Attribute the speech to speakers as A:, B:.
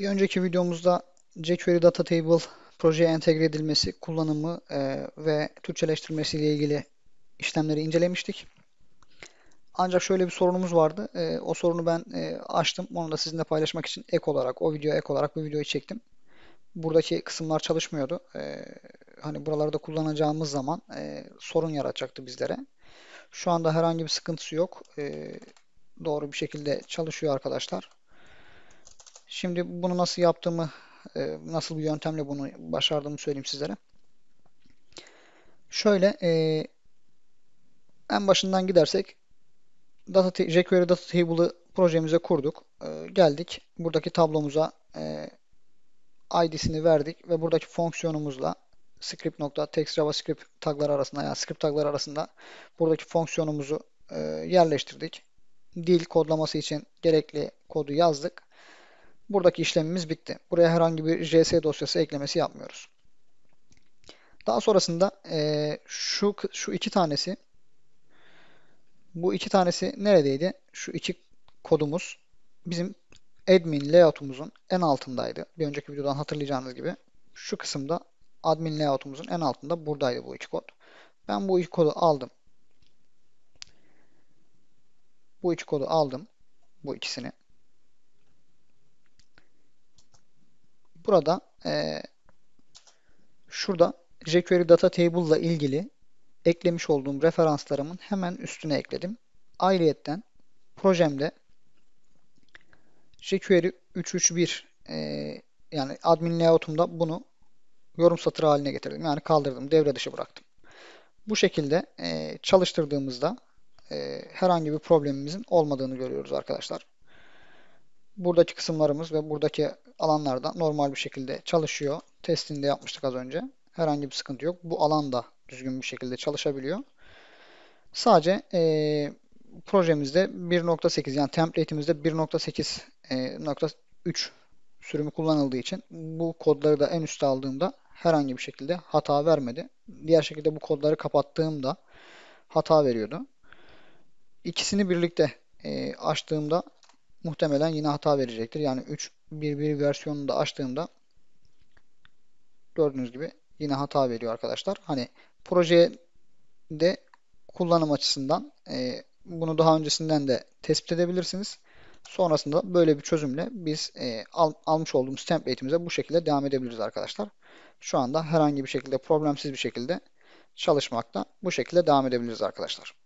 A: Bir önceki videomuzda jQuery Data Table projeye entegre edilmesi, kullanımı e, ve Türkçeleştirmesi ile ilgili işlemleri incelemiştik. Ancak şöyle bir sorunumuz vardı. E, o sorunu ben e, açtım. Onu da sizinle paylaşmak için ek olarak, o videoya ek olarak bu videoyu çektim. Buradaki kısımlar çalışmıyordu. E, hani buralarda kullanacağımız zaman e, sorun yaratacaktı bizlere. Şu anda herhangi bir sıkıntısı yok. E, doğru bir şekilde çalışıyor arkadaşlar. Şimdi bunu nasıl yaptığımı, e, nasıl bir yöntemle bunu başardığımı söyleyeyim sizlere. Şöyle e, en başından gidersek data jQuery Data Table'ı projemize kurduk. E, geldik. Buradaki tablomuza e, ID'sini verdik ve buradaki fonksiyonumuzla script. script.text javascript tagları arasında yani script tagları arasında buradaki fonksiyonumuzu e, yerleştirdik. Dil kodlaması için gerekli kodu yazdık. Buradaki işlemimiz bitti. Buraya herhangi bir JS dosyası eklemesi yapmıyoruz. Daha sonrasında e, şu şu iki tanesi bu iki tanesi neredeydi? Şu iki kodumuz bizim admin layoutumuzun en altındaydı. Bir önceki videodan hatırlayacağınız gibi şu kısımda admin layoutumuzun en altında buradaydı bu iki kod. Ben bu iki kodu aldım. Bu iki kodu aldım. Bu ikisini. Burada e, şurada jQuery Data Table ile ilgili eklemiş olduğum referanslarımın hemen üstüne ekledim. Ayrıyetten projemde jQuery 3.3.1 e, yani admin layoutumda bunu yorum satırı haline getirdim. Yani kaldırdım, devre dışı bıraktım. Bu şekilde e, çalıştırdığımızda e, herhangi bir problemimizin olmadığını görüyoruz arkadaşlar buradaki kısımlarımız ve buradaki alanlarda normal bir şekilde çalışıyor. Testini de yapmıştık az önce. Herhangi bir sıkıntı yok. Bu alan da düzgün bir şekilde çalışabiliyor. Sadece e, projemizde 1.8 yani template'imizde 1.8.3 e, sürümü kullanıldığı için bu kodları da en üste aldığımda herhangi bir şekilde hata vermedi. Diğer şekilde bu kodları kapattığımda hata veriyordu. İkisini birlikte e, açtığımda muhtemelen yine hata verecektir. Yani 3.1.1 versiyonunu da açtığımda gördüğünüz gibi yine hata veriyor arkadaşlar. Hani projede kullanım açısından e, bunu daha öncesinden de tespit edebilirsiniz. Sonrasında böyle bir çözümle biz e, al, almış olduğumuz template'imize bu şekilde devam edebiliriz arkadaşlar. Şu anda herhangi bir şekilde problemsiz bir şekilde çalışmakta bu şekilde devam edebiliriz arkadaşlar.